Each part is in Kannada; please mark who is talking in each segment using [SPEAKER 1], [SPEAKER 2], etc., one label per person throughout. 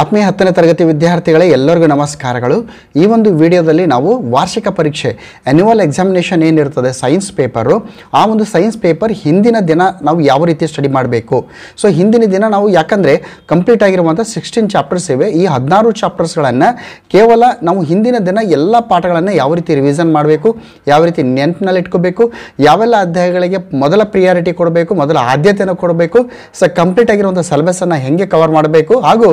[SPEAKER 1] ಆತ್ಮೀಯ ಹತ್ತನೇ ತರಗತಿ ವಿದ್ಯಾರ್ಥಿಗಳೇ ಎಲ್ಲರಿಗೂ ನಮಸ್ಕಾರಗಳು ಈ ಒಂದು ವಿಡಿಯೋದಲ್ಲಿ ನಾವು ವಾರ್ಷಿಕ ಪರೀಕ್ಷೆ ಆ್ಯನ್ಯುವಲ್ ಎಕ್ಸಾಮಿನೇಷನ್ ಏನಿರ್ತದೆ ಸೈನ್ಸ್ ಪೇಪರು ಆ ಒಂದು ಸೈನ್ಸ್ ಪೇಪರ್ ಹಿಂದಿನ ದಿನ ನಾವು ಯಾವ ರೀತಿ ಸ್ಟಡಿ ಮಾಡಬೇಕು ಸೊ ಹಿಂದಿನ ದಿನ ನಾವು ಯಾಕಂದರೆ ಕಂಪ್ಲೀಟ್ ಆಗಿರುವಂಥ ಸಿಕ್ಸ್ಟೀನ್ ಚಾಪ್ಟರ್ಸ್ ಇವೆ ಈ ಹದಿನಾರು ಚಾಪ್ಟರ್ಸ್ಗಳನ್ನು ಕೇವಲ ನಾವು ಹಿಂದಿನ ದಿನ ಎಲ್ಲ ಪಾಠಗಳನ್ನು ಯಾವ ರೀತಿ ರಿವಿಸನ್ ಮಾಡಬೇಕು ಯಾವ ರೀತಿ ನೆನಪಿನಲ್ಲಿ ಇಟ್ಕೋಬೇಕು ಯಾವೆಲ್ಲ ಅಧ್ಯಾಯಗಳಿಗೆ ಮೊದಲ ಪ್ರಿಯಾರಿಟಿ ಕೊಡಬೇಕು ಮೊದಲ ಆದ್ಯತೆಯನ್ನು ಕೊಡಬೇಕು ಸೊ ಕಂಪ್ಲೀಟ್ ಆಗಿರುವಂಥ ಸಿಲೆಬಸ್ಸನ್ನು ಹೆಂಗೆ ಕವರ್ ಮಾಡಬೇಕು ಹಾಗೂ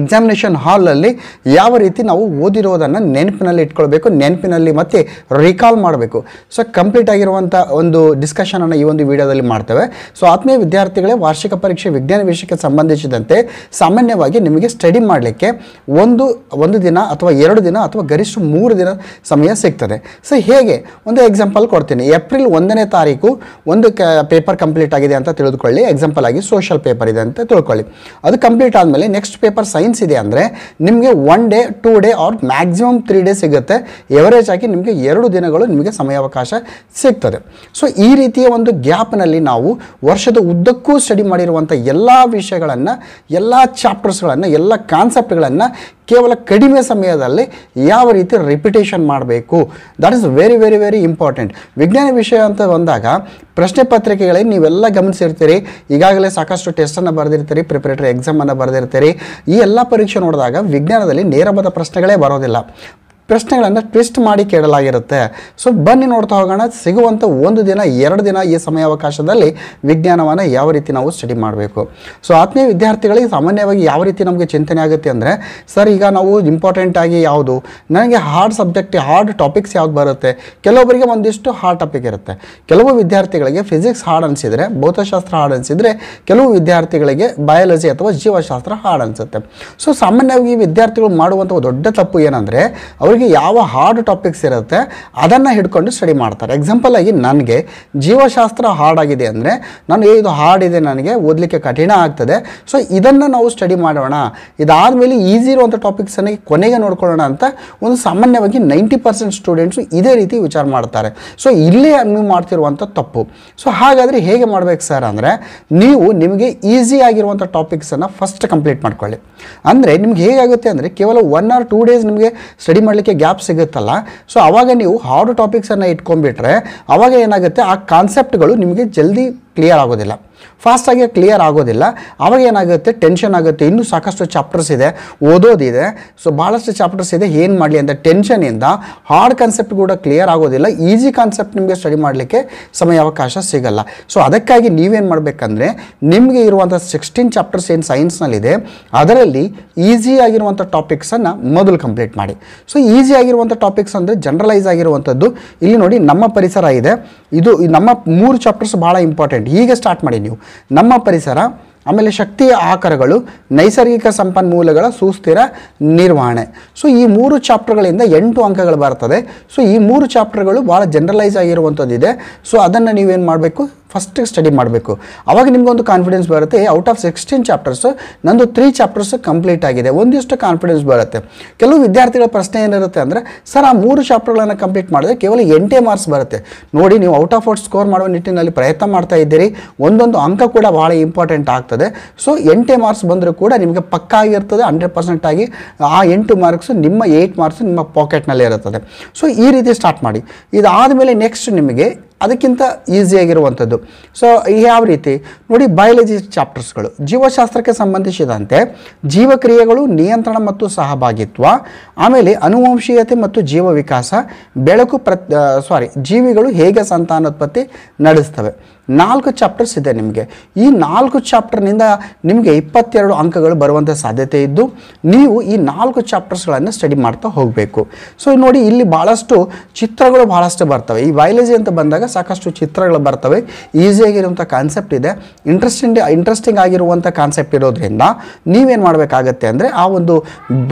[SPEAKER 1] ಎಕ್ಸಾಮಿನೇಷನ್ ಹಾಲಲ್ಲಿ ಯಾವ ರೀತಿ ನಾವು ಓದಿರೋದನ್ನು ನೆನಪಿನಲ್ಲಿ ಇಟ್ಕೊಳ್ಬೇಕು ನೆನಪಿನಲ್ಲಿ ಮತ್ತೆ ರಿಕಾಲ್ ಮಾಡಬೇಕು ಸೊ ಕಂಪ್ಲೀಟ್ ಆಗಿರುವಂಥ ಒಂದು ಡಿಸ್ಕಷನನ್ನು ಈ ಒಂದು ವಿಡಿಯೋದಲ್ಲಿ ಮಾಡ್ತೇವೆ ಸೊ ಆತ್ಮೀಯ ವಿದ್ಯಾರ್ಥಿಗಳೇ ವಾರ್ಷಿಕ ಪರೀಕ್ಷೆ ವಿಜ್ಞಾನ ವಿಷಯಕ್ಕೆ ಸಂಬಂಧಿಸಿದಂತೆ ಸಾಮಾನ್ಯವಾಗಿ ನಿಮಗೆ ಸ್ಟಡಿ ಮಾಡಲಿಕ್ಕೆ ಒಂದು ಒಂದು ದಿನ ಅಥವಾ ಎರಡು ದಿನ ಅಥವಾ ಗರಿಷ್ಠ ಮೂರು ದಿನ ಸಮಯ ಸಿಗ್ತದೆ ಸೊ ಹೇಗೆ ಒಂದು ಎಕ್ಸಾಂಪಲ್ ಕೊಡ್ತೀನಿ ಏಪ್ರಿಲ್ ಒಂದನೇ ತಾರೀಕು ಒಂದು ಕ ಪೇಪರ್ ಕಂಪ್ಲೀಟ್ ಆಗಿದೆ ಅಂತ ತಿಳಿದುಕೊಳ್ಳಿ ಎಕ್ಸಾಂಪಲ್ ಆಗಿ ಸೋಷಿಯಲ್ ಪೇಪರ್ ಇದೆ ಅಂತ ತಿಳ್ಕೊಳ್ಳಿ ಅದು ಕಂಪ್ಲೀಟ್ ಆದಮೇಲೆ ನೆಕ್ಸ್ಟ್ ಪೇಪರ್ ಸೈನ್ಸ್ ಸೈನ್ಸ್ ಇದೆ ಅಂದರೆ ನಿಮಗೆ one day two day or maximum three day ಸಿಗುತ್ತೆ ಎವರೇಜ್ ಆಗಿ ನಿಮಗೆ ಎರಡು ದಿನಗಳು ನಿಮಗೆ ಸಮಯಾವಕಾಶ ಸಿಗ್ತದೆ ಸೊ ಈ ರೀತಿಯ ಒಂದು ಗ್ಯಾಪ್ನಲ್ಲಿ ನಾವು ವರ್ಷದ ಉದ್ದಕ್ಕೂ ಸ್ಟಡಿ ಮಾಡಿರುವಂಥ ಎಲ್ಲ ವಿಷಯಗಳನ್ನು ಎಲ್ಲ ಚಾಪ್ಟರ್ಸ್ಗಳನ್ನು ಎಲ್ಲ ಕಾನ್ಸೆಪ್ಟ್ಗಳನ್ನು ಕೇವಲ ಕಡಿಮೆ ಸಮಯದಲ್ಲಿ ಯಾವ ರೀತಿ ರಿಪಿಟೇಷನ್ ಮಾಡಬೇಕು that is very very very important ವಿಜ್ಞಾನ ವಿಷಯ ಅಂತ ಬಂದಾಗ ಪ್ರಶ್ನೆ ಪತ್ರಿಕೆಗಳೇ ನೀವೆಲ್ಲ ಗಮನಿಸಿರ್ತೀರಿ ಈಗಾಗಲೇ ಸಾಕಷ್ಟು ಟೆಸ್ಟನ್ನು ಬರೆದಿರ್ತೀರಿ ಪ್ರಿಪರೇಟರಿ ಎಕ್ಸಾಮನ್ನು ಬರೆದಿರ್ತೀರಿ ಈ ಎಲ್ಲ ಪರೀಕ್ಷೆ ನೋಡಿದಾಗ ವಿಜ್ಞಾನದಲ್ಲಿ ನೇರವಾದ ಪ್ರಶ್ನೆಗಳೇ ಬರೋದಿಲ್ಲ ಪ್ರಶ್ನೆಗಳನ್ನು ಟ್ವಿಸ್ಟ್ ಮಾಡಿ ಕೇಳಲಾಗಿರುತ್ತೆ ಸೊ ಬನ್ನಿ ನೋಡ್ತಾ ಹೋಗೋಣ ಸಿಗುವಂಥ ಒಂದು ದಿನ ಎರಡು ದಿನ ಈ ಸಮಯಾವಕಾಶದಲ್ಲಿ ವಿಜ್ಞಾನವನ್ನು ಯಾವ ರೀತಿ ನಾವು ಸ್ಟಡಿ ಮಾಡಬೇಕು ಸೊ ಆತ್ಮೀಯ ವಿದ್ಯಾರ್ಥಿಗಳಿಗೆ ಸಾಮಾನ್ಯವಾಗಿ ಯಾವ ರೀತಿ ನಮಗೆ ಚಿಂತನೆ ಆಗುತ್ತೆ ಅಂದರೆ ಸರ್ ಈಗ ನಾವು ಇಂಪಾರ್ಟೆಂಟ್ ಆಗಿ ಯಾವುದು ನನಗೆ ಹಾರ್ಡ್ ಸಬ್ಜೆಕ್ಟ್ ಹಾರ್ಡ್ ಟಾಪಿಕ್ಸ್ ಯಾವ್ದು ಬರುತ್ತೆ ಕೆಲವೊಬ್ಬರಿಗೆ ಒಂದಿಷ್ಟು ಹಾರ್ಡ್ ಟಾಪಿಕ್ ಇರುತ್ತೆ ಕೆಲವು ವಿದ್ಯಾರ್ಥಿಗಳಿಗೆ ಫಿಸಿಕ್ಸ್ ಹಾರ್ಡ್ ಅನಿಸಿದರೆ ಭೌತಶಾಸ್ತ್ರ ಹಾರ್ಡ್ ಅನಿಸಿದರೆ ಕೆಲವು ವಿದ್ಯಾರ್ಥಿಗಳಿಗೆ ಬಯಾಲಜಿ ಅಥವಾ ಜೀವಶಾಸ್ತ್ರ ಹಾರ್ಡ್ ಅನಿಸುತ್ತೆ ಸೊ ಸಾಮಾನ್ಯವಾಗಿ ವಿದ್ಯಾರ್ಥಿಗಳು ಮಾಡುವಂಥ ದೊಡ್ಡ ತಪ್ಪು ಏನಂದರೆ ಅವರು ಅವರಿಗೆ ಯಾವ ಹಾರ್ಡ್ ಟಾಪಿಕ್ಸ್ ಇರುತ್ತೆ ಅದನ್ನು ಹಿಡ್ಕೊಂಡು ಸ್ಟಡಿ ಮಾಡ್ತಾರೆ ಎಕ್ಸಾಂಪಲ್ ಆಗಿ ನನಗೆ ಜೀವಶಾಸ್ತ್ರ ಹಾರ್ಡ್ ಆಗಿದೆ ಅಂದರೆ ನಾನು ಇದು ಹಾರ್ಡ್ ಇದೆ ನನಗೆ ಓದಲಿಕ್ಕೆ ಕಠಿಣ ಆಗ್ತದೆ ಸೊ ಇದನ್ನು ನಾವು ಸ್ಟಡಿ ಮಾಡೋಣ ಇದಾದಮೇಲೆ ಈಸಿ ಇರುವಂಥ ಟಾಪಿಕ್ಸನ್ನು ಕೊನೆಗೆ ನೋಡ್ಕೊಳ್ಳೋಣ ಅಂತ ಒಂದು ಸಾಮಾನ್ಯವಾಗಿ ನೈಂಟಿ ಪರ್ಸೆಂಟ್ ಸ್ಟೂಡೆಂಟ್ಸು ಇದೇ ರೀತಿ ವಿಚಾರ ಮಾಡ್ತಾರೆ ಸೊ ಇಲ್ಲಿ ನೀವು ಮಾಡ್ತಿರುವಂಥ ತಪ್ಪು ಸೊ ಹಾಗಾದರೆ ಹೇಗೆ ಮಾಡಬೇಕು ಸರ್ ಅಂದರೆ ನೀವು ನಿಮಗೆ ಈಸಿ ಆಗಿರುವಂಥ ಟಾಪಿಕ್ಸನ್ನು ಫಸ್ಟ್ ಕಂಪ್ಲೀಟ್ ಮಾಡ್ಕೊಳ್ಳಿ ಅಂದರೆ ನಿಮ್ಗೆ ಹೇಗಾಗುತ್ತೆ ಅಂದರೆ ಕೇವಲ ಒನ್ ಆರ್ ಟೂ ಡೇಸ್ ನಿಮಗೆ ಸ್ಟಡಿ ಮಾಡಲಿಕ್ಕೆ ಗ್ಯಾಪ್ ಸಿಗುತ್ತಲ್ಲ ಸೊ ಅವಾಗ ನೀವು ಹಾರ್ಡ್ ಟಾಪಿಕ್ಸನ್ನು ಇಟ್ಕೊಂಡ್ಬಿಟ್ರೆ ಅವಾಗ ಏನಾಗುತ್ತೆ ಆ ಕಾನ್ಸೆಪ್ಟ್ಗಳು ನಿಮಗೆ ಜಲ್ದಿ ಕ್ಲಿಯರ್ ಆಗೋದಿಲ್ಲ ಫಾಸ್ಟಾಗಿ ಕ್ಲಿಯರ್ ಆಗೋದಿಲ್ಲ ಅವಾಗ ಏನಾಗುತ್ತೆ ಟೆನ್ಷನ್ ಆಗುತ್ತೆ ಇನ್ನೂ ಸಾಕಷ್ಟು ಚಾಪ್ಟರ್ಸ್ ಇದೆ ಓದೋದಿದೆ ಸೊ ಭಾಳಷ್ಟು ಚಾಪ್ಟರ್ಸ್ ಇದೆ ಏನು ಮಾಡಲಿ ಅಂತ ಟೆನ್ಷನಿಂದ ಹಾರ್ಡ್ ಕಾನ್ಸೆಪ್ಟ್ ಕೂಡ ಕ್ಲಿಯರ್ ಆಗೋದಿಲ್ಲ ಈಸಿ ಕಾನ್ಸೆಪ್ಟ್ ನಿಮಗೆ ಸ್ಟಡಿ ಮಾಡಲಿಕ್ಕೆ ಸಮಯಾವಕಾಶ ಸಿಗಲ್ಲ ಸೊ ಅದಕ್ಕಾಗಿ ನೀವೇನು ಮಾಡಬೇಕಂದ್ರೆ ನಿಮಗೆ ಇರುವಂಥ ಸಿಕ್ಸ್ಟೀನ್ ಚಾಪ್ಟರ್ಸ್ ಏನು ಸೈನ್ಸ್ನಲ್ಲಿದೆ ಅದರಲ್ಲಿ ಆಗಿರುವಂಥ ಟಾಪಿಕ್ಸನ್ನು ಮೊದಲು ಕಂಪ್ಲೀಟ್ ಮಾಡಿ ಸೊ ಆಗಿರುವಂಥ ಟಾಪಿಕ್ಸ್ ಅಂದರೆ ಜನರಲೈಸ್ ಆಗಿರುವಂಥದ್ದು ಇಲ್ಲಿ ನೋಡಿ ನಮ್ಮ ಪರಿಸರ ಇದೆ ಇದು ನಮ್ಮ ಮೂರು ಚಾಪ್ಟರ್ಸ್ ಭಾಳ ಇಂಪಾರ್ಟೆಂಟ್ ಇಂಪಾರ್ಟೆಂಟ್ ಸ್ಟಾರ್ಟ್ ಮಾಡಿ ನೀವು ನಮ್ಮ ಪರಿಸರ ಆಮೇಲೆ ಶಕ್ತಿಯ ಆಕಾರಗಳು ನೈಸರ್ಗಿಕ ಸಂಪನ್ಮೂಲಗಳ ಸುಸ್ಥಿರ ನಿರ್ವಹಣೆ ಸೊ ಈ ಮೂರು ಚಾಪ್ಟರ್ಗಳಿಂದ ಎಂಟು ಅಂಕಗಳು ಬರ್ತದೆ ಸೊ ಈ ಮೂರು ಚಾಪ್ಟರ್ಗಳು ಭಾಳ ಜನರಲೈಸ್ ಆಗಿರುವಂಥದ್ದಿದೆ ಸೊ ಅದನ್ನು ನೀವೇನು ಮಾಡಬೇಕು ಫಸ್ಟ್ ಸ್ಟಡಿ ಮಾಡಬೇಕು ಅವಾಗ ಒಂದು ಕಾನ್ಫಿಡೆನ್ಸ್ ಬರುತ್ತೆ ಔಟ್ ಆಫ್ ಸಿಕ್ಸ್ಟೀನ್ ಚಾಪ್ಟರ್ಸ್ ನಂದು ತ್ರೀ ಚಾಪ್ಟರ್ಸ್ ಕಂಪ್ಲೀಟ್ ಆಗಿದೆ ಒಂದಿಷ್ಟು ಕಾನ್ಫಿಡೆನ್ಸ್ ಬರುತ್ತೆ ಕೆಲವು ವಿದ್ಯಾರ್ಥಿಗಳ ಪ್ರಶ್ನೆ ಏನಿರುತ್ತೆ ಅಂದರೆ ಸರ್ ಆ ಮೂರು ಚಾಪ್ಟರ್ಗಳನ್ನು ಕಂಪ್ಲೀಟ್ ಮಾಡಿದ್ರೆ ಕೇವಲ ಎಂಟೆ ಮಾರ್ಕ್ಸ್ ಬರುತ್ತೆ ನೋಡಿ ನೀವು ಔಟ್ ಆಫ್ ಔಟ್ ಸ್ಕೋರ್ ಮಾಡುವ ನಿಟ್ಟಿನಲ್ಲಿ ಪ್ರಯತ್ನ ಮಾಡ್ತಾ ಇದ್ದೀರಿ ಒಂದೊಂದು ಅಂಕ ಕೂಡ ಭಾಳ ಇಂಪಾರ್ಟೆಂಟ್ ಆಗ್ತದೆ ಸೊ ಎಂಟೆ ಮಾರ್ಕ್ಸ್ ಬಂದರೂ ಕೂಡ ನಿಮಗೆ ಪಕ್ಕ ಆಗಿರ್ತದೆ ಹಂಡ್ರೆಡ್ ಪರ್ಸೆಂಟ್ ಆಗಿ ಆ ಎಂಟು ಮಾರ್ಕ್ಸ್ ನಿಮ್ಮ ಏಯ್ಟ್ ಮಾರ್ಕ್ಸ್ ನಿಮ್ಮ ಪಾಕೆಟ್ನಲ್ಲಿ ಇರುತ್ತದೆ ಸೊ ಈ ರೀತಿ ಸ್ಟಾರ್ಟ್ ಮಾಡಿ ಇದಾದ ಮೇಲೆ ನೆಕ್ಸ್ಟ್ ನಿಮಗೆ ಅದಕ್ಕಿಂತ ಈಸಿಯಾಗಿರುವಂಥದ್ದು ಸೊ ಯಾವ ರೀತಿ ನೋಡಿ ಬಯಾಲಜಿ ಚಾಪ್ಟರ್ಸ್ಗಳು ಜೀವಶಾಸ್ತ್ರಕ್ಕೆ ಸಂಬಂಧಿಸಿದಂತೆ ಜೀವಕ್ರಿಯೆಗಳು ನಿಯಂತ್ರಣ ಮತ್ತು ಸಹಭಾಗಿತ್ವ ಆಮೇಲೆ ಅನುವಂಶೀಯತೆ ಮತ್ತು ಜೀವ ವಿಕಾಸ ಬೆಳಕು ಪ್ರ ಸಾರಿ ಜೀವಿಗಳು ಹೇಗೆ ಸಂತಾನೋತ್ಪತ್ತಿ ನಡೆಸ್ತವೆ ನಾಲ್ಕು ಚಾಪ್ಟರ್ಸ್ ಇದೆ ನಿಮಗೆ ಈ ನಾಲ್ಕು ಚಾಪ್ಟರ್ನಿಂದ ನಿಮಗೆ ಇಪ್ಪತ್ತೆರಡು ಅಂಕಗಳು ಬರುವಂಥ ಸಾಧ್ಯತೆ ಇದ್ದು ನೀವು ಈ ನಾಲ್ಕು ಚಾಪ್ಟರ್ಸ್ಗಳನ್ನು ಸ್ಟಡಿ ಮಾಡ್ತಾ ಹೋಗಬೇಕು ಸೊ ನೋಡಿ ಇಲ್ಲಿ ಭಾಳಷ್ಟು ಚಿತ್ರಗಳು ಭಾಳಷ್ಟು ಬರ್ತವೆ ಈ ಬಯಾಲಜಿ ಅಂತ ಬಂದಾಗ ಸಾಕಷ್ಟು ಚಿತ್ರಗಳು ಬರ್ತವೆ ಈಸಿಯಾಗಿರುವಂಥ ಕಾನ್ಸೆಪ್ಟ್ ಇದೆ ಇಂಟ್ರೆಸ್ಟಿಂಗ್ ಇಂಟ್ರೆಸ್ಟಿಂಗ್ ಆಗಿರುವಂಥ ಕಾನ್ಸೆಪ್ಟ್ ಇರೋದ್ರಿಂದ ನೀವೇನು ಮಾಡಬೇಕಾಗತ್ತೆ ಅಂದರೆ ಆ ಒಂದು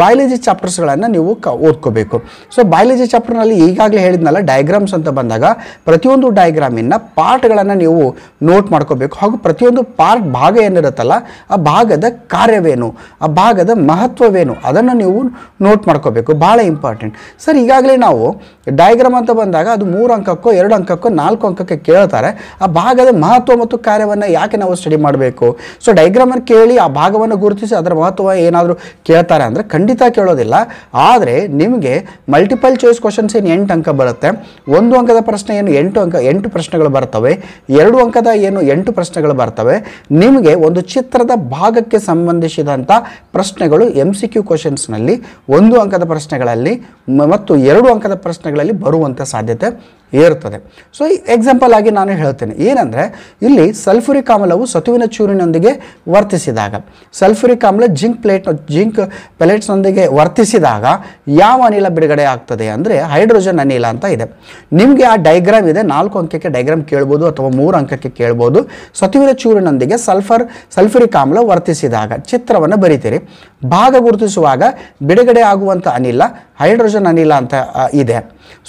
[SPEAKER 1] ಬಯಾಲಜಿ ಚಾಪ್ಟರ್ಸ್ಗಳನ್ನು ನೀವು ಕ ಓದ್ಕೋಬೇಕು ಸೊ ಬಯಾಲಜಿ ಚಾಪ್ಟರ್ನಲ್ಲಿ ಈಗಾಗಲೇ ಹೇಳಿದ್ನಲ್ಲ ಡಯಾಗ್ರಾಮ್ಸ್ ಅಂತ ಬಂದಾಗ ಪ್ರತಿಯೊಂದು ಡಯಾಗ್ರಾಮಿನ ಪಾರ್ಟ್ಗಳನ್ನು ನೀವು ನಾವು ನೋಟ್ ಮಾಡ್ಕೋಬೇಕು ಹಾಗೂ ಪ್ರತಿಯೊಂದು ಪಾರ್ಟ್ ಭಾಗ ಏನಿರುತ್ತಲ್ಲ ಆ ಭಾಗದ ಕಾರ್ಯವೇನು ಆ ಭಾಗದ ಮಹತ್ವವೇನು ಅದನ್ನು ನೀವು ನೋಟ್ ಮಾಡ್ಕೋಬೇಕು ಭಾಳ ಇಂಪಾರ್ಟೆಂಟ್ ಸರ್ ಈಗಾಗಲೇ ನಾವು ಡಯಾಗ್ರಾಮ್ ಅಂತ ಬಂದಾಗ ಅದು ಮೂರು ಅಂಕಕ್ಕೋ ಎರಡು ಅಂಕಕ್ಕೋ ನಾಲ್ಕು ಅಂಕಕ್ಕೆ ಕೇಳ್ತಾರೆ ಆ ಭಾಗದ ಮಹತ್ವ ಮತ್ತು ಕಾರ್ಯವನ್ನು ಯಾಕೆ ನಾವು ಸ್ಟಡಿ ಮಾಡಬೇಕು ಸೊ ಡಯಾಗ್ರಾಮನ್ನು ಕೇಳಿ ಆ ಭಾಗವನ್ನು ಗುರುತಿಸಿ ಅದರ ಮಹತ್ವ ಏನಾದರೂ ಕೇಳ್ತಾರೆ ಅಂದರೆ ಖಂಡಿತ ಕೇಳೋದಿಲ್ಲ ಆದರೆ ನಿಮಗೆ ಮಲ್ಟಿಪಲ್ ಚಾಯ್ಸ್ ಕ್ವಶನ್ಸ್ ಏನು ಎಂಟು ಅಂಕ ಬರುತ್ತೆ ಒಂದು ಅಂಕದ ಪ್ರಶ್ನೆ ಏನು ಎಂಟು ಅಂಕ ಎಂಟು ಪ್ರಶ್ನೆಗಳು ಬರ್ತವೆ ಎರಡು ಎರಡು ಅಂಕದ ಏನು ಎಂಟು ಪ್ರಶ್ನೆಗಳು ಬರ್ತವೆ ನಿಮಗೆ ಒಂದು ಚಿತ್ರದ ಭಾಗಕ್ಕೆ ಸಂಬಂಧಿಸಿದಂಥ ಪ್ರಶ್ನೆಗಳು ಎಮ್ ಸಿ ಕ್ಯೂ ಕ್ವಶನ್ಸ್ನಲ್ಲಿ ಒಂದು ಅಂಕದ ಪ್ರಶ್ನೆಗಳಲ್ಲಿ ಮತ್ತು ಎರಡು ಅಂಕದ ಪ್ರಶ್ನೆಗಳಲ್ಲಿ ಬರುವಂಥ ಸಾಧ್ಯತೆ ಏರುತ್ತದೆ ಸೊ ಈ ಎಕ್ಸಾಂಪಲ್ ಆಗಿ ನಾನು ಹೇಳ್ತೇನೆ ಏನಂದರೆ ಇಲ್ಲಿ ಸಲ್ಫುರಿಕ್ ಆಮ್ಲವು ಸತುವಿನ ಚೂರಿನೊಂದಿಗೆ ವರ್ತಿಸಿದಾಗ ಸಲ್ಫುರಿಕ್ ಆಮ್ಲ ಜಿಂಕ್ ಪ್ಲೇಟ್ ಜಿಂಕ್ ಪ್ಲೇಟ್ಸ್ನೊಂದಿಗೆ ವರ್ತಿಸಿದಾಗ ಯಾವ ಅನಿಲ ಬಿಡುಗಡೆ ಆಗ್ತದೆ ಅಂದರೆ ಹೈಡ್ರೋಜನ್ ಅನಿಲ ಅಂತ ಇದೆ ನಿಮಗೆ ಆ ಡೈಗ್ರಾಮ್ ಇದೆ ನಾಲ್ಕು ಅಂಕಕ್ಕೆ ಡೈಗ್ರಾಮ್ ಕೇಳ್ಬೋದು ಅಥವಾ ಮೂರು ಅಂಕಕ್ಕೆ ಕೇಳ್ಬೋದು ಸತುವಿನ ಚೂರಿನೊಂದಿಗೆ ಸಲ್ಫರ್ ಸಲ್ಫುರಿಕ್ ಆಮ್ಲ ವರ್ತಿಸಿದಾಗ ಚಿತ್ರವನ್ನು ಬರಿತೀರಿ ಭಾಗ ಗುರುತಿಸುವಾಗ ಬಿಡುಗಡೆ ಆಗುವಂಥ ಅನಿಲ ಹೈಡ್ರೋಜನ್ ಅನಿಲ ಅಂತ ಇದೆ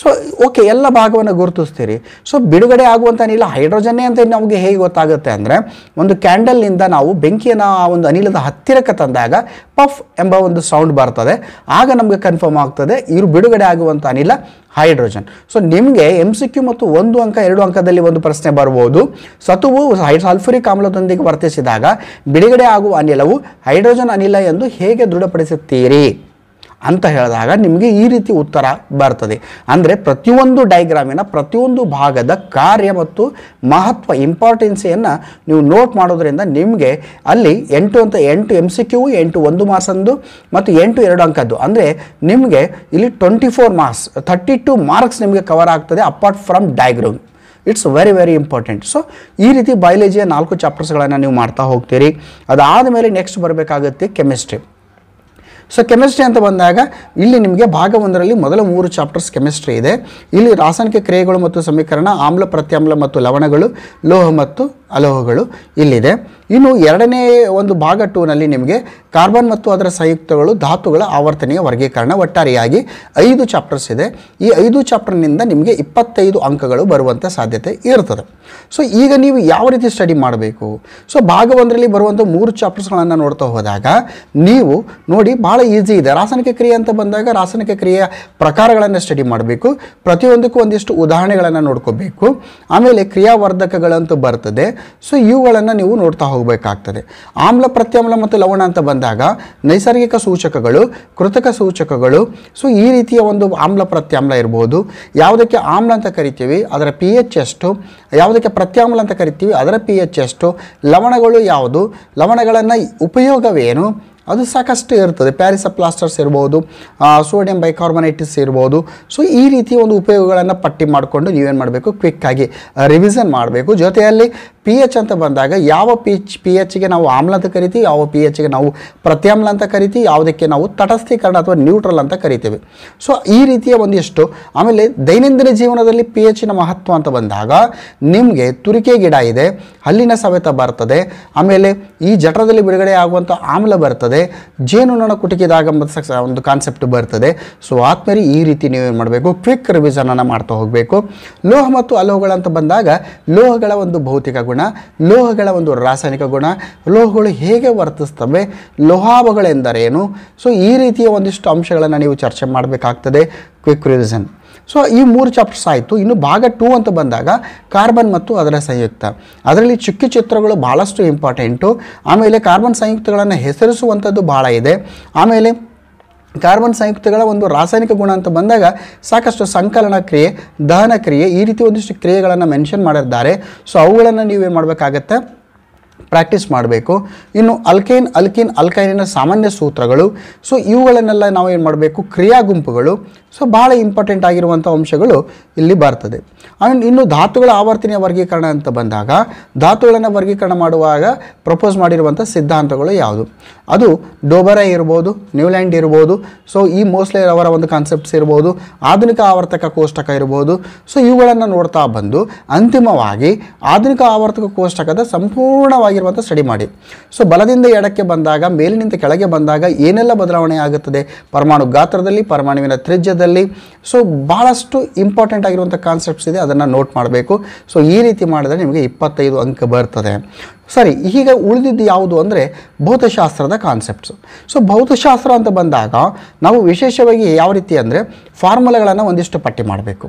[SPEAKER 1] ಸೊ ಓಕೆ ಎಲ್ಲ ಭಾಗವನ್ನು ಗುರುತಿಸ್ತೀರಿ ಸೊ ಬಿಡುಗಡೆ ಆಗುವಂಥ ಅನಿಲ ಹೈಡ್ರೋಜನ್ನೇ ಅಂತ ನಮಗೆ ಹೇಗೆ ಗೊತ್ತಾಗುತ್ತೆ ಅಂದರೆ ಒಂದು ಕ್ಯಾಂಡಲ್ನಿಂದ ನಾವು ಬೆಂಕಿಯನ್ನು ಆ ಒಂದು ಅನಿಲದ ಹತ್ತಿರಕ್ಕೆ ತಂದಾಗ ಪಫ್ ಎಂಬ ಒಂದು ಸೌಂಡ್ ಬರ್ತದೆ ಆಗ ನಮಗೆ ಕನ್ಫರ್ಮ್ ಆಗ್ತದೆ ಇವರು ಬಿಡುಗಡೆ ಆಗುವಂಥ ಅನಿಲ ಹೈಡ್ರೋಜನ್ ಸೊ ನಿಮಗೆ ಎಮ್ ಸಿ ಕ್ಯೂ ಮತ್ತು ಒಂದು ಅಂಕ ಎರಡು ಅಂಕದಲ್ಲಿ ಒಂದು ಪ್ರಶ್ನೆ ಬರ್ಬೋದು ಸತುವು ಹೈ ಸಲ್ಫುರಿಕ್ ಆಮ್ಲದೊಂದಿಗೆ ವರ್ತಿಸಿದಾಗ ಬಿಡುಗಡೆ ಆಗುವ ಅನಿಲವು ಹೈಡ್ರೋಜನ್ ಅನಿಲ ಎಂದು ಹೇಗೆ ದೃಢಪಡಿಸುತ್ತೀರಿ ಅಂತ ಹೇಳಿದಾಗ ನಿಮಗೆ ಈ ರೀತಿ ಉತ್ತರ ಬರ್ತದೆ ಅಂದರೆ ಪ್ರತಿಯೊಂದು ಡೈಗ್ರಾಮಿನ ಪ್ರತಿಯೊಂದು ಭಾಗದ ಕಾರ್ಯ ಮತ್ತು ಮಹತ್ವ ಇಂಪಾರ್ಟೆನ್ಸಿಯನ್ನು ನೀವು ನೋಟ್ ಮಾಡೋದ್ರಿಂದ ನಿಮಗೆ ಅಲ್ಲಿ ಎಂಟು ಅಂತ ಎಂಟು ಎಮ್ ಸಿ ಕ್ಯೂ ಎಂಟು ಒಂದು ಮಾಸಂದು ಮತ್ತು ಎಂಟು ಎರಡು ಅಂಕದ್ದು ಅಂದರೆ ನಿಮಗೆ ಇಲ್ಲಿ twenty four marks thirty two marks ನಿಮಗೆ ಕವರ್ ಆಗ್ತದೆ apart from diagram it's very very important so ಈ ರೀತಿ ಬಯಾಲಜಿಯ ನಾಲ್ಕು ಚಾಪ್ಟರ್ಸ್ಗಳನ್ನು ನೀವು ಮಾಡ್ತಾ ಹೋಗ್ತೀರಿ ಅದಾದ ಮೇಲೆ ನೆಕ್ಸ್ಟ್ ಬರಬೇಕಾಗುತ್ತೆ ಕೆಮಿಸ್ಟ್ರಿ ಸೊ ಕೆಮಿಸ್ಟ್ರಿ ಅಂತ ಬಂದಾಗ ಇಲ್ಲಿ ನಿಮಗೆ ಭಾಗ ಒಂದರಲ್ಲಿ ಮೊದಲ ಮೂರು ಚಾಪ್ಟರ್ಸ್ ಕೆಮಿಸ್ಟ್ರಿ ಇದೆ ಇಲ್ಲಿ ರಾಸಾಯನಿಕ ಕ್ರಿಯೆಗಳು ಮತ್ತು ಸಮೀಕರಣ ಆಮ್ಲ ಪ್ರತ್ಯಾಮ್ಲ ಮತ್ತು ಲವಣಗಳು ಲೋಹ ಮತ್ತು ಅಲೋಹಗಳು ಇಲ್ಲಿದೆ ಇನ್ನು ಎರಡನೇ ಒಂದು ಭಾಗ ಟೂನಲ್ಲಿ ನಿಮಗೆ ಕಾರ್ಬನ್ ಮತ್ತು ಅದರ ಸಂಯುಕ್ತಗಳು ಧಾತುಗಳ ಆವರ್ತನೆಯ ವರ್ಗೀಕರಣ ಒಟ್ಟಾರೆಯಾಗಿ ಐದು ಚಾಪ್ಟರ್ಸ್ ಇದೆ ಈ ಐದು ಚಾಪ್ಟರ್ನಿಂದ ನಿಮಗೆ ಇಪ್ಪತ್ತೈದು ಅಂಕಗಳು ಬರುವಂಥ ಸಾಧ್ಯತೆ ಇರ್ತದೆ ಸೊ ಈಗ ನೀವು ಯಾವ ರೀತಿ ಸ್ಟಡಿ ಮಾಡಬೇಕು ಸೊ ಭಾಗ ಒಂದರಲ್ಲಿ ಬರುವಂಥ ಮೂರು ಚಾಪ್ಟರ್ಸ್ಗಳನ್ನು ನೋಡ್ತಾ ಹೋದಾಗ ನೀವು ನೋಡಿ ಭಾಳ ಬಹಳ ಈಸಿ ಇದೆ ರಾಸಾಯನಿಕ ಕ್ರಿಯೆ ಅಂತ ಬಂದಾಗ ರಾಸಾಯನಿಕ ಕ್ರಿಯೆಯ ಪ್ರಕಾರಗಳನ್ನು ಸ್ಟಡಿ ಮಾಡಬೇಕು ಪ್ರತಿಯೊಂದಕ್ಕೂ ಒಂದಿಷ್ಟು ಉದಾಹರಣೆಗಳನ್ನು ನೋಡ್ಕೋಬೇಕು ಆಮೇಲೆ ಕ್ರಿಯಾವರ್ಧಕಗಳಂತೂ ಬರ್ತದೆ ಸೊ ಇವುಗಳನ್ನು ನೀವು ನೋಡ್ತಾ ಹೋಗಬೇಕಾಗ್ತದೆ ಆಮ್ಲ ಪ್ರತ್ಯಾಮ್ಲ ಮತ್ತು ಲವಣ ಅಂತ ಬಂದಾಗ ನೈಸರ್ಗಿಕ ಸೂಚಕಗಳು ಕೃತಕ ಸೂಚಕಗಳು ಸೊ ಈ ರೀತಿಯ ಒಂದು ಆಮ್ಲ ಪ್ರತ್ಯಾಮ್ಲ ಇರ್ಬೋದು ಯಾವುದಕ್ಕೆ ಆಮ್ಲ ಅಂತ ಕರಿತೀವಿ ಅದರ ಪಿ ಎಚ್ ಎಷ್ಟು ಯಾವುದಕ್ಕೆ ಪ್ರತ್ಯಾಮ್ಲ ಅಂತ ಕರಿತೀವಿ ಅದರ ಪಿ ಎಚ್ ಎಷ್ಟು ಲವಣಗಳು ಯಾವುದು ಲವಣಗಳನ್ನು ಉಪಯೋಗವೇನು ಅದು ಸಾಕಷ್ಟು ಇರ್ತದೆ ಪ್ಯಾರಿಸ ಪ್ಲಾಸ್ಟರ್ಸ್ ಇರ್ಬೋದು ಸೋಡಿಯಂ ಬೈಕಾರ್ಬನೈಟಿಸ್ ಇರ್ಬೋದು ಸೊ ಈ ರೀತಿ ಒಂದು ಉಪಯೋಗಗಳನ್ನು ಪಟ್ಟಿ ಮಾಡಿಕೊಂಡು ನೀವೇನು ಮಾಡಬೇಕು ಕ್ವಿಕ್ಕಾಗಿ ರಿವಿಸನ್ ಮಾಡಬೇಕು ಜೊತೆಯಲ್ಲಿ ಪಿ ಎಚ್ ಅಂತ ಬಂದಾಗ ಯಾವ ಪಿ ಎಚ್ ಪಿ ಎಚ್ಗೆ ನಾವು ಆಮ್ಲ ಅಂತ ಕರಿತೀವಿ ಯಾವ ಪಿ ಎಚ್ಗೆ ನಾವು ಪ್ರತ್ಯಾಮ್ಲ ಅಂತ ಕರಿತೀವಿ ಯಾವುದಕ್ಕೆ ನಾವು ತಟಸ್ಥೀಕರಣ ಅಥವಾ ನ್ಯೂಟ್ರಲ್ ಅಂತ ಕರಿತೀವಿ ಸೊ ಈ ರೀತಿಯ ಒಂದಿಷ್ಟು ಆಮೇಲೆ ದೈನಂದಿನ ಜೀವನದಲ್ಲಿ ಪಿ ಎಚ್ನ ಮಹತ್ವ ಅಂತ ಬಂದಾಗ ನಿಮಗೆ ತುರಿಕೆ ಗಿಡ ಇದೆ ಹಲ್ಲಿನ ಸವೆತ ಬರ್ತದೆ ಆಮೇಲೆ ಈ ಜಠರದಲ್ಲಿ ಬಿಡುಗಡೆ ಆಗುವಂಥ ಆಮ್ಲ ಬರ್ತದೆ ಬರ್ತದೆ ಜೇನುನೊಣ ಕುಟುಕಿದಾಗಂಬ ಒಂದು ಕಾನ್ಸೆಪ್ಟ್ ಬರ್ತದೆ ಸೊ ಆದ್ಮೇಲೆ ಈ ರೀತಿ ನೀವು ಏನು ಮಾಡಬೇಕು ಕ್ವಿಕ್ ರಿವಿಷನನ್ನು ಮಾಡ್ತಾ ಹೋಗಬೇಕು ಲೋಹ ಮತ್ತು ಅಂತ ಬಂದಾಗ ಲೋಹಗಳ ಒಂದು ಭೌತಿಕ ಗುಣ ಲೋಹಗಳ ಒಂದು ರಾಸಾಯನಿಕ ಗುಣ ಲೋಹಗಳು ಹೇಗೆ ವರ್ತಿಸ್ತವೆ ಲೋಹಾಭಗಳೆಂದರೇನು ಸೊ ಈ ರೀತಿಯ ಒಂದಿಷ್ಟು ಅಂಶಗಳನ್ನು ನೀವು ಚರ್ಚೆ ಮಾಡಬೇಕಾಗ್ತದೆ ಕ್ವಿಕ್ ರಿವಿಷನ್ ಸೊ ಈ ಮೂರು ಚಾಪ್ಟರ್ಸ್ ಆಯಿತು ಇನ್ನು ಭಾಗ ಟೂ ಅಂತ ಬಂದಾಗ ಕಾರ್ಬನ್ ಮತ್ತು ಅದರ ಸಂಯುಕ್ತ ಅದರಲ್ಲಿ ಚುಕ್ಕಿ ಚಿತ್ರಗಳು ಭಾಳಷ್ಟು ಇಂಪಾರ್ಟೆಂಟು ಆಮೇಲೆ ಕಾರ್ಬನ್ ಸಂಯುಕ್ತಗಳನ್ನು ಹೆಸರಿಸುವಂಥದ್ದು ಭಾಳ ಇದೆ ಆಮೇಲೆ ಕಾರ್ಬನ್ ಸಂಯುಕ್ತಗಳ ಒಂದು ರಾಸಾಯನಿಕ ಗುಣ ಅಂತ ಬಂದಾಗ ಸಾಕಷ್ಟು ಸಂಕಲನ ಕ್ರಿಯೆ ದಹನ ಕ್ರಿಯೆ ಈ ರೀತಿ ಒಂದಿಷ್ಟು ಕ್ರಿಯೆಗಳನ್ನು ಮೆನ್ಷನ್ ಮಾಡಿದ್ದಾರೆ ಸೊ ಅವುಗಳನ್ನು ನೀವೇನು ಮಾಡಬೇಕಾಗತ್ತೆ ಪ್ರಾಕ್ಟೀಸ್ ಮಾಡಬೇಕು ಇನ್ನು ಅಲ್ಕೈನ್ ಅಲ್ಕಿನ್ ಅಲ್ಕೈನಿನ ಸಾಮಾನ್ಯ ಸೂತ್ರಗಳು ಸೊ ಇವುಗಳನ್ನೆಲ್ಲ ನಾವು ಏನು ಮಾಡಬೇಕು ಕ್ರಿಯಾ ಗುಂಪುಗಳು ಸೊ ಭಾಳ ಇಂಪಾರ್ಟೆಂಟ್ ಆಗಿರುವಂಥ ಅಂಶಗಳು ಇಲ್ಲಿ ಬರ್ತದೆ ಆ್ಯಂಡ್ ಇನ್ನು ಧಾತುಗಳ ಆವರ್ತನೆಯ ವರ್ಗೀಕರಣ ಅಂತ ಬಂದಾಗ ಧಾತುಗಳನ್ನು ವರ್ಗೀಕರಣ ಮಾಡುವಾಗ ಪ್ರಪೋಸ್ ಮಾಡಿರುವಂಥ ಸಿದ್ಧಾಂತಗಳು ಯಾವುದು ಅದು ಡೋಬರೆ ಇರ್ಬೋದು ನ್ಯೂಲ್ಯಾಂಡ್ ಇರ್ಬೋದು ಸೊ ಈ ಮೋಸ್ಲೆ ಅವರ ಒಂದು ಕಾನ್ಸೆಪ್ಟ್ಸ್ ಇರ್ಬೋದು ಆಧುನಿಕ ಆವರ್ತಕ ಕೋಷ್ಟಕ ಇರ್ಬೋದು ಸೊ ಇವುಗಳನ್ನು ನೋಡ್ತಾ ಬಂದು ಅಂತಿಮವಾಗಿ ಆಧುನಿಕ ಆವರ್ತಕ ಕೋಷ್ಟಕದ ಸಂಪೂರ್ಣವಾಗಿರುವಂಥ ಸ್ಟಡಿ ಮಾಡಿ ಸೊ ಬಲದಿಂದ ಎಡಕ್ಕೆ ಬಂದಾಗ ಮೇಲಿನಿಂದ ಕೆಳಗೆ ಬಂದಾಗ ಏನೆಲ್ಲ ಬದಲಾವಣೆ ಆಗುತ್ತದೆ ಪರಮಾಣು ಗಾತ್ರದಲ್ಲಿ ಪರಮಾಣುವಿನ ತ್ರಿಜ್ಯದಲ್ಲಿ ಸೊ ಭಾಳಷ್ಟು ಇಂಪಾರ್ಟೆಂಟ್ ಆಗಿರುವಂಥ ಕಾನ್ಸೆಪ್ಟ್ಸ್ ಇದೆ ಅದನ್ನು ನೋಟ್ ಮಾಡಬೇಕು ಸೊ ಈ ರೀತಿ ಮಾಡಿದರೆ ನಿಮಗೆ ಇಪ್ಪತ್ತೈದು ಅಂಕ ಬರ್ತದೆ ಸರಿ ಈಗ ಉಳಿದಿದ್ದು ಯಾವುದು ಅಂದರೆ ಭೌತಶಾಸ್ತ್ರದ ಕಾನ್ಸೆಪ್ಟ್ಸು ಸೊ ಭೌತಶಾಸ್ತ್ರ ಅಂತ ಬಂದಾಗ ನಾವು ವಿಶೇಷವಾಗಿ ಯಾವ ರೀತಿ ಅಂದರೆ ಫಾರ್ಮುಲಾಗಳನ್ನು ಒಂದಿಷ್ಟು ಪಟ್ಟಿ ಮಾಡಬೇಕು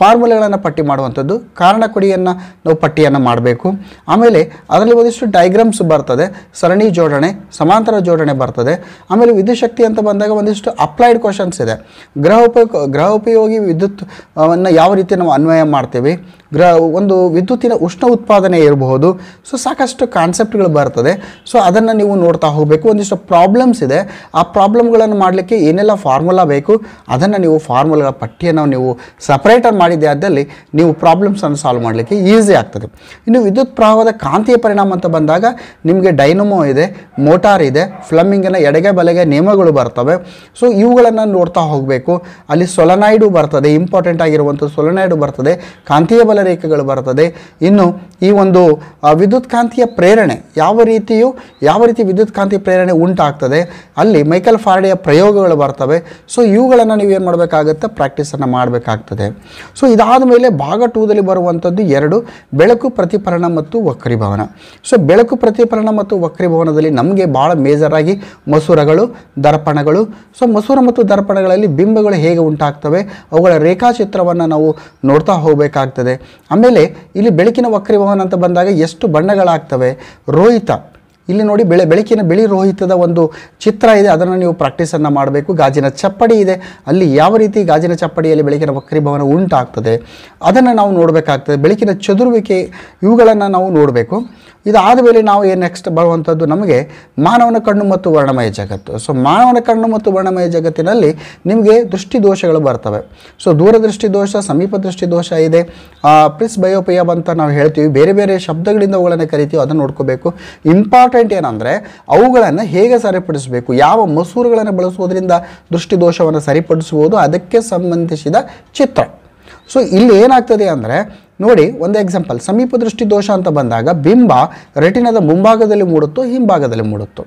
[SPEAKER 1] ಫಾರ್ಮುಲಾಗಳನ್ನು ಪಟ್ಟಿ ಮಾಡುವಂಥದ್ದು ಕಾರಣ ಕೊಡಿಯನ್ನು ನಾವು ಪಟ್ಟಿಯನ್ನು ಮಾಡಬೇಕು ಆಮೇಲೆ ಅದರಲ್ಲಿ ಒಂದಿಷ್ಟು ಡೈಗ್ರಾಮ್ಸ್ ಬರ್ತದೆ ಸರಣಿ ಜೋಡಣೆ ಸಮಾಂತರ ಜೋಡಣೆ ಬರ್ತದೆ ಆಮೇಲೆ ವಿದ್ಯುತ್ ಶಕ್ತಿ ಅಂತ ಬಂದಾಗ ಒಂದಿಷ್ಟು ಅಪ್ಲೈಡ್ ಕ್ವಶನ್ಸ್ ಇದೆ ಗೃಹ ಉಪಯೋಗ ಗೃಹ ಉಪಯೋಗಿ ವಿದ್ಯುತ್ ಅನ್ನು ಯಾವ ರೀತಿ ನಾವು ಅನ್ವಯ ಮಾಡ್ತೀವಿ ಗ್ರಹ ಒಂದು ವಿದ್ಯುತ್ತಿನ ಉಷ್ಣ ಉತ್ಪಾದನೆ ಇರಬಹುದು ಸೊ ಸಾಕಷ್ಟು ಕಾನ್ಸೆಪ್ಟ್ಗಳು ಬರ್ತದೆ ಸೊ ಅದನ್ನು ನೀವು ನೋಡ್ತಾ ಹೋಗಬೇಕು ಒಂದಿಷ್ಟು ಪ್ರಾಬ್ಲಮ್ಸ್ ಇದೆ ಆ ಪ್ರಾಬ್ಲಮ್ಗಳನ್ನು ಮಾಡಲಿಕ್ಕೆ ಏನೆಲ್ಲ ಫಾರ್ಮುಲಾ ಬೇಕು ಅದನ್ನು ನೀವು ಫಾರ್ಮುಲಾಗಳ ಪಟ್ಟಿಯನ್ನು ನೀವು ಸಪ್ರೇಟಾಗಿ ಮಾಡಿದ್ದೆ ಆದಲ್ಲಿ ನೀವು ಪ್ರಾಬ್ಲಮ್ಸನ್ನು ಸಾಲ್ವ್ ಮಾಡಲಿಕ್ಕೆ ಈಸಿ ಆಗ್ತದೆ ಇನ್ನು ವಿದ್ಯುತ್ ಪ್ರವಾಹದ ಕಾಂತೀಯ ಪರಿಣಾಮ ಅಂತ ಬಂದಾಗ ನಿಮಗೆ ಡೈನಮೋ ಇದೆ ಮೋಟಾರ್ ಇದೆ ಫ್ಲಮ್ಮಿಂಗಿನ ಎಡಗೆ ಬಲೆಗೆ ನಿಯಮಗಳು ಬರ್ತವೆ ಸೊ ಇವುಗಳನ್ನು ನೋಡ್ತಾ ಹೋಗಬೇಕು ಅಲ್ಲಿ ಸೊಲನಾಯ್ಡು ಬರ್ತದೆ ಇಂಪಾರ್ಟೆಂಟ್ ಆಗಿರುವಂಥ ಸೊಲನಾಯ್ಡು ಬರ್ತದೆ ಕಾಂತೀಯ ಬಲ ರೇಖೆಗಳು ಬರ್ತದೆ ಇನ್ನು ಈ ಒಂದು ವಿದ್ಯುತ್ ಕಾಂತೀಯ ಪ್ರೇರಣೆ ಯಾವ ರೀತಿಯು ಯಾವ ರೀತಿ ವಿದ್ಯುತ್ ಕಾಂತಿ ಪ್ರೇರಣೆ ಉಂಟಾಗ್ತದೆ ಅಲ್ಲಿ ಮೈಕಲ್ ಫಾರ್ಡೆಯ ಪ್ರಯೋಗಗಳು ಬರ್ತವೆ ಸೊ ಇವುಗಳನ್ನು ನೀವೇನು ಮಾಡಬೇಕು ಬೇಕಾಗುತ್ತೆ ಪ್ರಾಕ್ಟೀಸನ್ನು ಮಾಡಬೇಕಾಗ್ತದೆ ಸೊ ಇದಾದ ಮೇಲೆ ಭಾಗ ಟೂದಲ್ಲಿ ಬರುವಂಥದ್ದು ಎರಡು ಬೆಳಕು ಪ್ರತಿಫಲನ ಮತ್ತು ವಕ್ರಿಭವನ ಸೊ ಬೆಳಕು ಪ್ರತಿಫಲನ ಮತ್ತು ವಕ್ರಿಭವನದಲ್ಲಿ ನಮಗೆ ಭಾಳ ಮೇಜರಾಗಿ ಮಸೂರಗಳು ದರ್ಪಣಗಳು ಸೊ ಮಸೂರ ಮತ್ತು ದರ್ಪಣಗಳಲ್ಲಿ ಬಿಂಬಗಳು ಹೇಗೆ ಉಂಟಾಗ್ತವೆ ಅವುಗಳ ರೇಖಾಚಿತ್ರವನ್ನು ನಾವು ನೋಡ್ತಾ ಹೋಗಬೇಕಾಗ್ತದೆ ಆಮೇಲೆ ಇಲ್ಲಿ ಬೆಳಕಿನ ವಕ್ರಿಭವನ ಅಂತ ಬಂದಾಗ ಎಷ್ಟು ಬಣ್ಣಗಳಾಗ್ತವೆ ರೋಹಿತ ಇಲ್ಲಿ ನೋಡಿ ಬೆಳೆ ಬೆಳಕಿನ ಬಿಳಿ ರೋಹಿತದ ಒಂದು ಚಿತ್ರ ಇದೆ ಅದನ್ನು ನೀವು ಪ್ರಾಕ್ಟೀಸನ್ನು ಮಾಡಬೇಕು ಗಾಜಿನ ಚಪ್ಪಡಿ ಇದೆ ಅಲ್ಲಿ ಯಾವ ರೀತಿ ಗಾಜಿನ ಚಪ್ಪಡಿಯಲ್ಲಿ ಬೆಳಕಿನ ವಕ್ರೀಭವನ ಉಂಟಾಗ್ತದೆ ಅದನ್ನು ನಾವು ನೋಡಬೇಕಾಗ್ತದೆ ಬೆಳಕಿನ ಚದುರುವಿಕೆ ಇವುಗಳನ್ನು ನಾವು ನೋಡಬೇಕು ಇದಾದ ಮೇಲೆ ನಾವು ಏನು ನೆಕ್ಸ್ಟ್ ಬರುವಂಥದ್ದು ನಮಗೆ ಮಾನವನ ಕಣ್ಣು ಮತ್ತು ವರ್ಣಮಯ ಜಗತ್ತು ಸೊ ಮಾನವನ ಕಣ್ಣು ಮತ್ತು ವರ್ಣಮಯ ಜಗತ್ತಿನಲ್ಲಿ ನಿಮಗೆ ದೃಷ್ಟಿ ದೋಷಗಳು ಬರ್ತವೆ ಸೊ ದೂರದೃಷ್ಟಿ ದೋಷ ಸಮೀಪ ದೃಷ್ಟಿ ದೋಷ ಇದೆ ಪ್ರಿಸ್ ಬಯೋಪಯಬ್ ಅಂತ ನಾವು ಹೇಳ್ತೀವಿ ಬೇರೆ ಬೇರೆ ಶಬ್ದಗಳಿಂದ ಅವುಗಳನ್ನು ಕರಿತೀವಿ ಅದನ್ನು ನೋಡ್ಕೋಬೇಕು ಇಂಪಾರ್ಟೆಂಟ್ ಏನಂದರೆ ಅವುಗಳನ್ನು ಹೇಗೆ ಸರಿಪಡಿಸಬೇಕು ಯಾವ ಮಸೂರುಗಳನ್ನು ಬಳಸುವುದರಿಂದ ದೃಷ್ಟಿ ಸರಿಪಡಿಸುವುದು ಅದಕ್ಕೆ ಸಂಬಂಧಿಸಿದ ಚಿತ್ರ ಸೊ ಇಲ್ಲಿ ಏನಾಗ್ತದೆ ಅಂದರೆ ನೋಡಿ ಒಂದು ಎಕ್ಸಾಂಪಲ್ ಸಮೀಪ ದೃಷ್ಟಿ ದೋಷ ಅಂತ ಬಂದಾಗ ಬಿಂಬ ರೆಟಿನದ ಮುಂಭಾಗದಲ್ಲಿ ಮೂಡುತ್ತೋ ಹಿಂಭಾಗದಲ್ಲಿ ಮೂಡುತ್ತೋ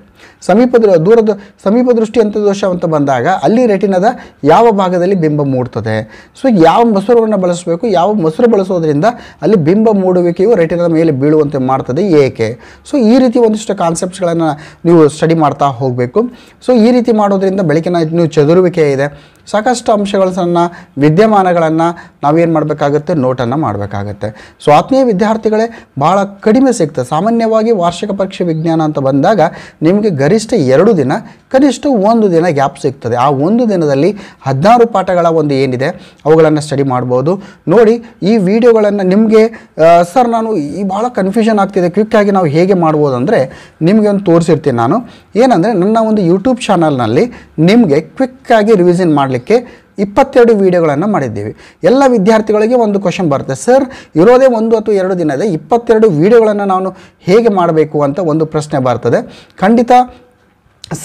[SPEAKER 1] ಸಮೀಪದ ದೂರದ ಸಮೀಪ ದೃಷ್ಟಿ ಅಂತ ದೋಷ ಅಂತ ಬಂದಾಗ ಅಲ್ಲಿ ರೆಟಿನದ ಯಾವ ಭಾಗದಲ್ಲಿ ಬಿಂಬ ಮೂಡ್ತದೆ ಸೊ ಯಾವ ಮೊಸರುವನ್ನು ಬಳಸಬೇಕು ಯಾವ ಮೊಸರು ಬಳಸೋದ್ರಿಂದ ಅಲ್ಲಿ ಬಿಂಬ ಮೂಡುವಿಕೆಯು ರೆಟಿನದ ಮೇಲೆ ಬೀಳುವಂತೆ ಮಾಡ್ತದೆ ಏಕೆ ಸೊ ಈ ರೀತಿ ಒಂದಿಷ್ಟು ಕಾನ್ಸೆಪ್ಟ್ಸ್ಗಳನ್ನು ನೀವು ಸ್ಟಡಿ ಮಾಡ್ತಾ ಹೋಗಬೇಕು ಸೊ ಈ ರೀತಿ ಮಾಡೋದ್ರಿಂದ ಬೆಳಕಿನ ನೀವು ಚದುರುವಿಕೆ ಇದೆ ಸಾಕಷ್ಟು ಅಂಶಗಳನ್ನು ವಿದ್ಯಮಾನಗಳನ್ನು ನಾವೇನು ಮಾಡಬೇಕಾಗುತ್ತೆ ನೋಟನ್ನು ಮಾಡಬೇಕಾಗುತ್ತೆ ಆಗುತ್ತೆ ಸೊ ಆತ್ಮೀಯ ವಿದ್ಯಾರ್ಥಿಗಳೇ ಭಾಳ ಕಡಿಮೆ ಸಿಗ್ತದೆ ಸಾಮಾನ್ಯವಾಗಿ ವಾರ್ಷಿಕ ಪರೀಕ್ಷೆ ವಿಜ್ಞಾನ ಅಂತ ಬಂದಾಗ ನಿಮಗೆ ಗರಿಷ್ಠ ಎರಡು ದಿನ ಕನಿಷ್ಠ ಒಂದು ದಿನ ಗ್ಯಾಪ್ ಸಿಗ್ತದೆ ಆ ಒಂದು ದಿನದಲ್ಲಿ ಹದಿನಾರು ಪಾಠಗಳ ಒಂದು ಏನಿದೆ ಅವುಗಳನ್ನು ಸ್ಟಡಿ ಮಾಡ್ಬೋದು ನೋಡಿ ಈ ವಿಡಿಯೋಗಳನ್ನು ನಿಮಗೆ ಸರ್ ನಾನು ಈ ಭಾಳ ಕನ್ಫ್ಯೂಷನ್ ಆಗ್ತಿದೆ ಕ್ವಿಕ್ಕಾಗಿ ನಾವು ಹೇಗೆ ಮಾಡ್ಬೋದು ಅಂದರೆ ನಿಮಗೆ ಒಂದು ತೋರಿಸಿರ್ತೀನಿ ನಾನು ಏನಂದರೆ ನನ್ನ ಒಂದು ಯೂಟ್ಯೂಬ್ ಚಾನಲ್ನಲ್ಲಿ ನಿಮಗೆ ಕ್ವಿಕ್ಕಾಗಿ ರಿವಿಸನ್ ಮಾಡಲಿಕ್ಕೆ ಇಪ್ಪತ್ತೆರಡು ವಿಡಿಯೋಗಳನ್ನು ಮಾಡಿದ್ದೀವಿ ಎಲ್ಲ ವಿದ್ಯಾರ್ಥಿಗಳಿಗೆ ಒಂದು ಕ್ವಶನ್ ಬರುತ್ತೆ ಸರ್ ಇರೋದೇ ಒಂದು ಅಥವಾ ಎರಡು ದಿನದ ಇಪ್ಪತ್ತೆರಡು ವಿಡಿಯೋಗಳನ್ನು ನಾನು ಹೇಗೆ ಮಾಡಬೇಕು ಅಂತ ಒಂದು ಪ್ರಶ್ನೆ ಬರ್ತದೆ ಖಂಡಿತ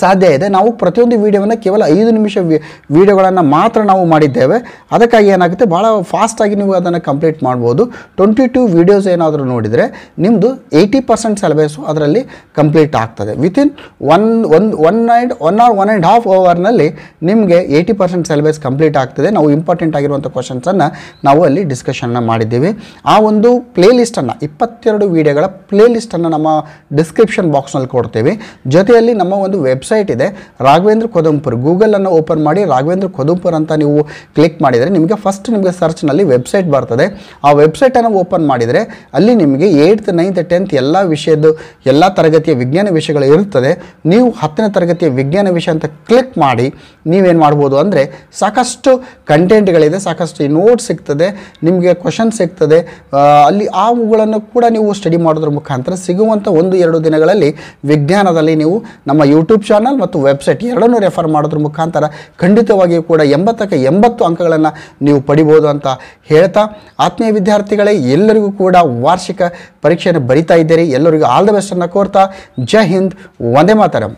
[SPEAKER 1] ಸಾಧ್ಯ ಇದೆ ನಾವು ಪ್ರತಿಯೊಂದು ವೀಡಿಯೋವನ್ನು ಕೇವಲ ಐದು ನಿಮಿಷ ವೀಡಿಯೋಗಳನ್ನು ಮಾತ್ರ ನಾವು ಮಾಡಿದ್ದೇವೆ ಅದಕ್ಕಾಗಿ ಏನಾಗುತ್ತೆ ಭಾಳ ಫಾಸ್ಟಾಗಿ ನೀವು ಅದನ್ನು ಕಂಪ್ಲೀಟ್ ಮಾಡ್ಬೋದು ಟ್ವೆಂಟಿ ಟು ವೀಡಿಯೋಸ್ ಏನಾದರೂ ನೋಡಿದರೆ ನಿಮ್ಮದು ಏಯ್ಟಿ ಪರ್ಸೆಂಟ್ ಸಿಲೆಬಸ್ಸು ಅದರಲ್ಲಿ ಕಂಪ್ಲೀಟ್ ಆಗ್ತದೆ ವಿತಿನ್ ಒನ್ ಒಂದು one and one or one and half ಅವರ್ನಲ್ಲಿ ನಿಮಗೆ ಏಯ್ಟಿ ಪರ್ಸೆಂಟ್ ಸಿಲೆಬಸ್ ಕಂಪ್ಲೀಟ್ ಆಗ್ತದೆ ನಾವು ಇಂಪಾರ್ಟೆಂಟ್ ಆಗಿರುವಂಥ ಕ್ವಶನ್ಸನ್ನು ನಾವು ಅಲ್ಲಿ ಡಿಸ್ಕಷನ್ನ ಮಾಡಿದ್ದೀವಿ ಆ ಒಂದು ಪ್ಲೇಲಿಸ್ಟನ್ನು ಇಪ್ಪತ್ತೆರಡು ವೀಡಿಯೋಗಳ ಪ್ಲೇಲಿಸ್ಟನ್ನು ನಮ್ಮ ಡಿಸ್ಕ್ರಿಪ್ಷನ್ ಬಾಕ್ಸ್ನಲ್ಲಿ ಕೊಡ್ತೇವೆ ಜೊತೆಯಲ್ಲಿ ನಮ್ಮ ಒಂದು ವೆಬ್ಸೈಟ್ ಇದೆ ರಾಘವೇಂದ್ರ ಕೊದಂಪುರ್ ಗೂಗಲನ್ನು ಓಪನ್ ಮಾಡಿ ರಾಘವೇಂದ್ರ ಕೊದಂಪುರ್ ಅಂತ ನೀವು ಕ್ಲಿಕ್ ಮಾಡಿದರೆ ನಿಮಗೆ ಫಸ್ಟ್ ನಿಮಗೆ ಸರ್ಚ್ನಲ್ಲಿ ವೆಬ್ಸೈಟ್ ಬರ್ತದೆ ಆ ವೆಬ್ಸೈಟನ್ನು ಓಪನ್ ಮಾಡಿದರೆ ಅಲ್ಲಿ ನಿಮಗೆ ಏಯ್ತ್ ನೈನ್ತ್ ಟೆಂತ್ ಎಲ್ಲ ವಿಷಯದ್ದು ಎಲ್ಲ ತರಗತಿಯ ವಿಜ್ಞಾನ ವಿಷಯಗಳು ಇರುತ್ತದೆ ನೀವು ಹತ್ತನೇ ತರಗತಿಯ ವಿಜ್ಞಾನ ವಿಷಯ ಅಂತ ಕ್ಲಿಕ್ ಮಾಡಿ ನೀವೇನು ಮಾಡ್ಬೋದು ಅಂದರೆ ಸಾಕಷ್ಟು ಕಂಟೆಂಟ್ಗಳಿದೆ ಸಾಕಷ್ಟು ನೋಟ್ಸ್ ಸಿಗ್ತದೆ ನಿಮಗೆ ಕ್ವಶನ್ ಸಿಗ್ತದೆ ಅಲ್ಲಿ ಆವುಗಳನ್ನು ಕೂಡ ನೀವು ಸ್ಟಡಿ ಮಾಡೋದ್ರ ಮುಖಾಂತರ ಸಿಗುವಂಥ ಒಂದು ಎರಡು ದಿನಗಳಲ್ಲಿ ವಿಜ್ಞಾನದಲ್ಲಿ ನೀವು ನಮ್ಮ ಯೂಟ್ಯೂಬ್ ಯೂಟ್ಯೂಬ್ ಚಾನಲ್ ಮತ್ತು ವೆಬ್ಸೈಟ್ ಎರಡನ್ನೂ ರೆಫರ್ ಮಾಡೋದ್ರ ಮುಖಾಂತರ ಖಂಡಿತವಾಗಿಯೂ ಕೂಡ ಎಂಬತ್ತಕ್ಕೆ ಎಂಬತ್ತು ಅಂಕಗಳನ್ನು ನೀವು ಪಡಿಬೋದು ಅಂತ ಹೇಳ್ತಾ ಆತ್ಮೀಯ ವಿದ್ಯಾರ್ಥಿಗಳೇ ಎಲ್ಲರಿಗೂ ಕೂಡ ವಾರ್ಷಿಕ ಪರೀಕ್ಷೆಯನ್ನು ಬರಿತಾ ಇದ್ದೀರಿ ಎಲ್ಲರಿಗೂ ಆಲ್ ದ ಬೆಸ್ಟನ್ನು ಕೋರ್ತಾ ಜೈ ಹಿಂದ್ ವಂದೇ ಮಾತರಂ